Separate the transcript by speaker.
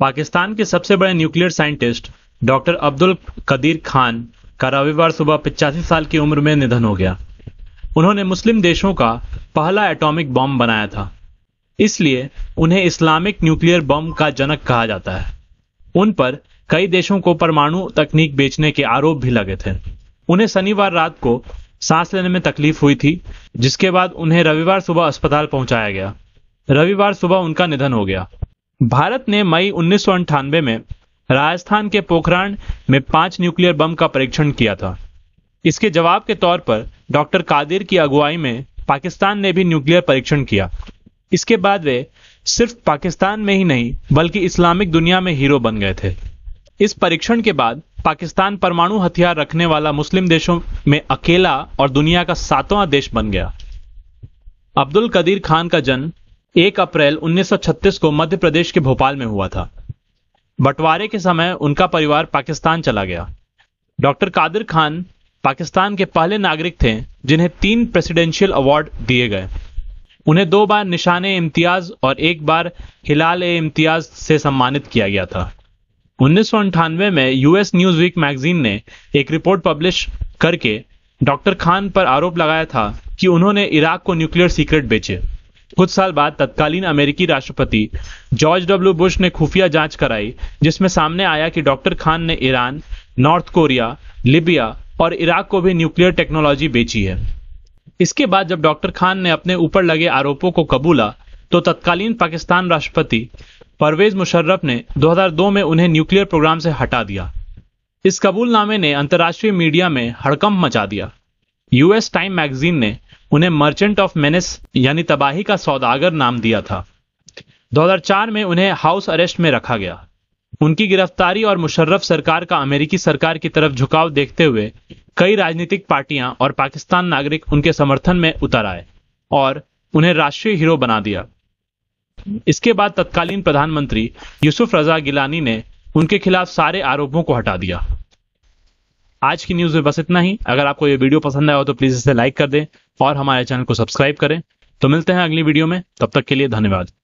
Speaker 1: पाकिस्तान के सबसे बड़े nuclear scientist doctor Abdul Qadeer Khan का रविवार सुबह पिचासी साल की उम्र में निधन हो गया उन्होंने मुस्लिम देशों का पहला एटॉमिक बॉम्ब बनाया था इसलिए उन्हें इस्लामिक न्यूक्लियर बम का जनक कहा जाता है उन पर कई देशों को परमाणु तकनीक बेचने के आरोप भी लगे थे उन्हें शनिवार रात को सांस लेने में तकलीफ हुई थी जिसके बाद उन्हें रविवार सुबह अस्पताल पहुंचाया गया रविवार सुबह उनका निधन हो गया भारत ने मई उन्नीस में राजस्थान के पोखरान में पांच न्यूक्लियर बम का परीक्षण किया था इसके जवाब के तौर पर डॉक्टर कादिर की अगुवाई में पाकिस्तान ने भी न्यूक्लियर परीक्षण किया इसके बाद वे सिर्फ पाकिस्तान में ही नहीं बल्कि इस्लामिक दुनिया में हीरो बन गए थे इस परीक्षण के बाद पाकिस्तान परमाणु हथियार रखने वाला मुस्लिम देशों में अकेला और दुनिया का सातवां देश बन गया अब्दुल कदीर खान का जन्म एक अप्रैल 1936 को मध्य प्रदेश के भोपाल में हुआ था बंटवारे के समय उनका परिवार पाकिस्तान चला गया डॉक्टर कादिर खान पाकिस्तान के पहले नागरिक थे जिन्हें तीन प्रेसिडेंशियल अवार्ड दिए गए उन्हें दो बार निशान इम्तियाज और एक बार हिलाल इम्तियाज से सम्मानित किया गया था उन्नीस में यूएस न्यूज वीक मैगजीन ने एक रिपोर्ट पब्लिश करके डॉक्टर खान पर आरोप लगाया था कि उन्होंने इराक को न्यूक्लियर सीक्रेट बेचे कुछ साल बाद तत्कालीन अमेरिकी राष्ट्रपति जॉर्ज डब्ल्यू बुश ने खुफिया जांच कराई जिसमें सामने आया कि डॉक्टर खान ने ईरान नॉर्थ कोरिया लिबिया और इराक को भी न्यूक्लियर टेक्नोलॉजी बेची है इसके बाद जब डॉक्टर खान ने अपने ऊपर लगे आरोपों को कबूला तो तत्कालीन पाकिस्तान राष्ट्रपति परवेज मुशर्रफ ने 2002 में उन्हें न्यूक्लियर प्रोग्राम से हटा दिया इस कबूलनामे ने अंतर्राष्ट्रीय मीडिया में हड़कंप मचा दिया यूएस टाइम मैगजीन ने उन्हें मर्चेंट ऑफ मेनेस यानी तबाही का सौदागर नाम दिया था 2004 में उन्हें हाउस अरेस्ट में रखा गया उनकी गिरफ्तारी और मुशर्रफ सरकार का अमेरिकी सरकार की तरफ झुकाव देखते हुए कई राजनीतिक पार्टियां और पाकिस्तान नागरिक उनके समर्थन में उतर आए और उन्हें राष्ट्रीय हीरो बना दिया इसके बाद तत्कालीन प्रधानमंत्री यूसुफ रजा गिलानी ने उनके खिलाफ सारे आरोपों को हटा दिया आज की न्यूज में बस इतना ही अगर आपको यह वीडियो पसंद आया हो तो प्लीज इसे लाइक कर दें और हमारे चैनल को सब्सक्राइब करें तो मिलते हैं अगली वीडियो में तब तक के लिए धन्यवाद